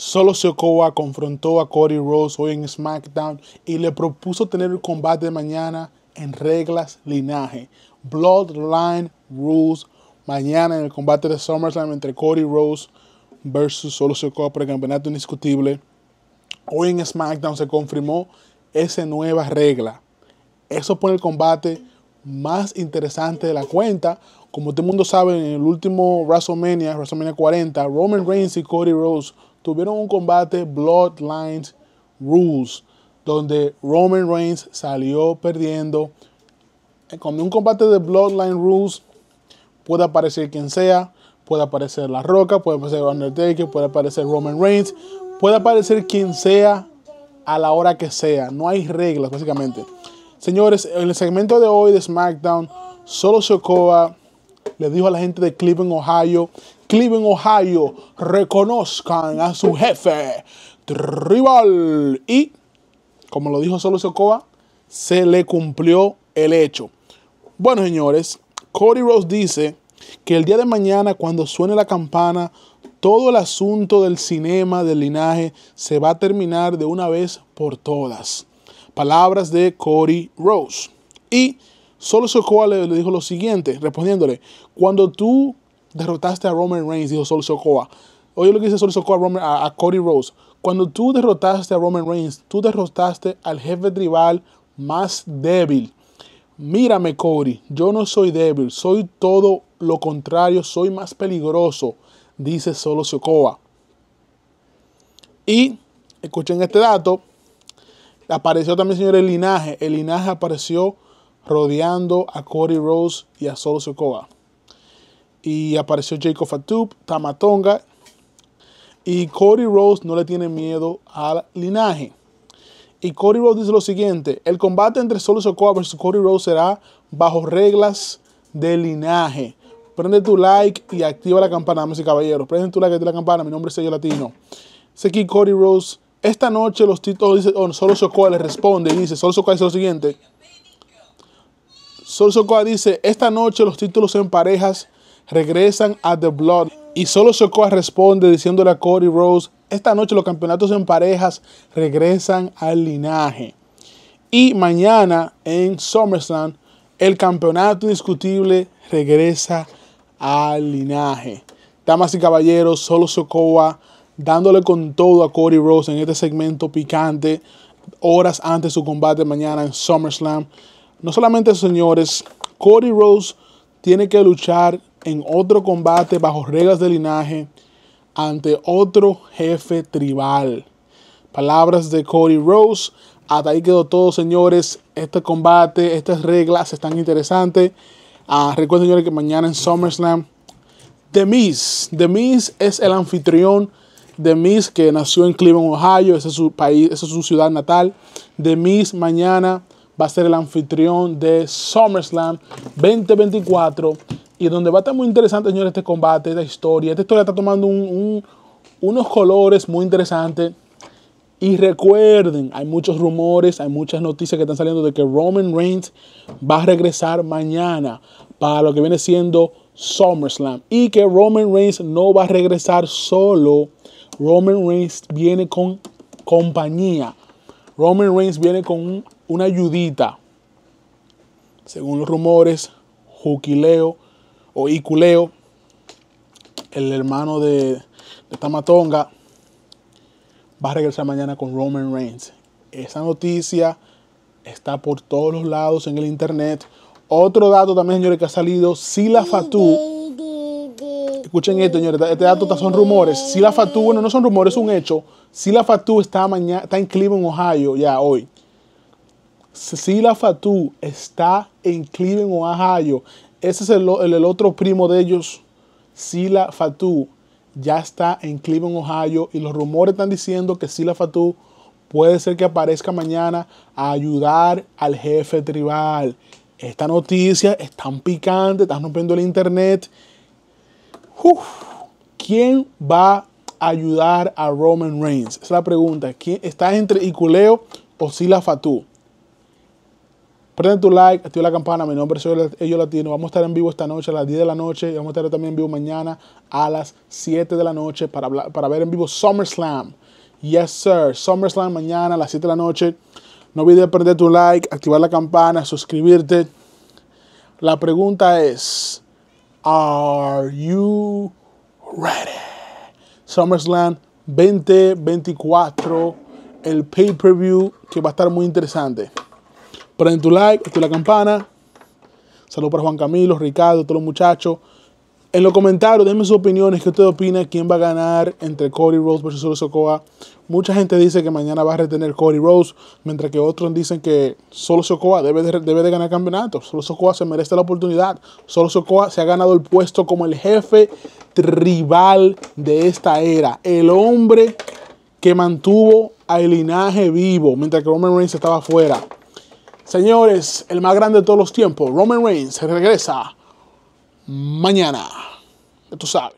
Solo Sokoa confrontó a Cody Rose hoy en SmackDown y le propuso tener el combate de mañana en reglas linaje. Bloodline Rules mañana en el combate de SummerSlam entre Cody Rose versus Solo Sokoa por el campeonato indiscutible. Hoy en SmackDown se confirmó esa nueva regla. Eso pone el combate más interesante de la cuenta. Como todo el mundo sabe, en el último WrestleMania, WrestleMania 40, Roman Reigns y Cody Rose tuvieron un combate Bloodlines Rules, donde Roman Reigns salió perdiendo. Eh, Con un combate de Bloodline Rules puede aparecer quien sea, puede aparecer La Roca, puede aparecer Undertaker, puede aparecer Roman Reigns, puede aparecer quien sea a la hora que sea. No hay reglas, básicamente. Señores, en el segmento de hoy de SmackDown, solo Sokoa le dijo a la gente de Cleveland, Ohio, Cleveland, Ohio, reconozcan a su jefe rival. Y, como lo dijo Solo Socoa, se le cumplió el hecho. Bueno, señores, Cody Rose dice que el día de mañana, cuando suene la campana, todo el asunto del cinema, del linaje, se va a terminar de una vez por todas. Palabras de Cody Rose. Y Solo Sokoa le, dijo lo siguiente, respondiéndole, cuando tú derrotaste a Roman Reigns, dijo Solo Sokoa. Oye lo que dice Solo Sokoa a, Cody Rose. Cuando tú derrotaste a Roman Reigns, tú derrotaste al jefe tribal más débil. Mírame, Cody, yo no soy débil, soy todo lo contrario, soy más peligroso, dice Solo Sokoa. Y escuchen este dato. Apareció también, señor el linaje. El linaje apareció rodeando a Cody Rose y a Solo Sokoa y apareció Jacob Atub, Tamatonga y Cody Rose no le tiene miedo al linaje. Y Cody Rose dice lo siguiente, el combate entre Solo Sokoa versus Cody Rose será bajo reglas de linaje. Prende tu like y activa la campana, mis caballeros. Prende tu like y activa la campana. Mi nombre es Sello Latino. aquí Cody Rose. Esta noche los títulos dicen, oh, Solo Sokoa le responde y dice, Solo Sokoa dice lo siguiente. Solo Sokoa dice, esta noche los títulos son parejas regresan a The Blood y solo Sokoa responde diciéndole a Cody Rose, esta noche los campeonatos en parejas regresan al linaje. Y mañana en SummerSlam, el campeonato indiscutible regresa al linaje. Damas y caballeros, solo Sokoa dándole con todo a Cody Rose en este segmento picante, horas antes de su combate mañana en SummerSlam. No solamente, señores, Cody Rose tiene que luchar en otro combate bajo reglas de linaje ante otro jefe tribal. Palabras de Cody Rose. Hasta ahí quedó todo, señores. Este combate, estas reglas están interesantes. Ah, recuerden, señores, que mañana en SummerSlam, The Miz. The Miz es el anfitrión. The Miz, que nació en Cleveland, Ohio. Ese es su país, esa es su ciudad natal. The Miz mañana va a ser el anfitrión de SummerSlam 2024 y donde va a estar muy interesante, señores, este combate, esta historia. Esta historia está tomando unos colores muy interesantes. Y recuerden, hay muchos rumores, hay muchas noticias que están saliendo de que Roman Reigns va a regresar mañana para lo que viene siendo SummerSlam. Y que Roman Reigns no va a regresar solo. Roman Reigns viene con compañía. Roman Reigns viene con un una ayudita. Según los rumores, Juquileo o Iculeo, el hermano de, Tamatonga, va a regresar mañana con Roman Reigns. Esa noticia está por todos los lados en el internet. Otro dato también, señores, que ha salido, la Fatu. Escuchen esto, señores, este, este dato son rumores. la Fatu, bueno, no son rumores, es un hecho. Sila Fatu está, mañana, está en Cleveland, Ohio, ya hoy. Sila Fatu está en Cleveland, Ohio. Ese es el, otro primo de ellos. Sila Fatu ya está en Cleveland, Ohio. Y los rumores están diciendo que Sila Fatu puede ser que aparezca mañana a ayudar al jefe tribal. Esta noticia es tan picante, están rompiendo el internet. ¿Quién va a ayudar a Roman Reigns? Esa es la pregunta. ¿Quién está entre Iculeo o Sila Fatu? Prende tu like, activa la campana. Mi nombre es Ello Latino. Vamos a estar en vivo esta noche a las 10 de la noche. Y vamos a estar también en vivo mañana a las 7 de la noche para, para ver en vivo SummerSlam. Yes, sir. SummerSlam mañana a las 7 de la noche. No olvides prender tu like, activar la campana, suscribirte. La pregunta es: ¿Are you ready? SummerSlam 2024, el pay-per-view que va a estar muy interesante. Prende tu like, activa la campana. Saludos para Juan Camilo, Ricardo, todos los muchachos. En los comentarios, denme sus opiniones. ¿Qué usted opina? ¿Quién va a ganar entre Cody Rose versus Solo Sokoa? Mucha gente dice que mañana va a retener Cody Rose, mientras que otros dicen que Solo Sokoa debe de, debe de ganar campeonato. Solo Sokoa se merece la oportunidad. Solo Sokoa se ha ganado el puesto como el jefe rival de esta era. El hombre que mantuvo al linaje vivo, mientras que Roman Reigns estaba afuera. Señores, el más grande de todos los tiempos, Roman Reigns, regresa mañana. Tú sabes.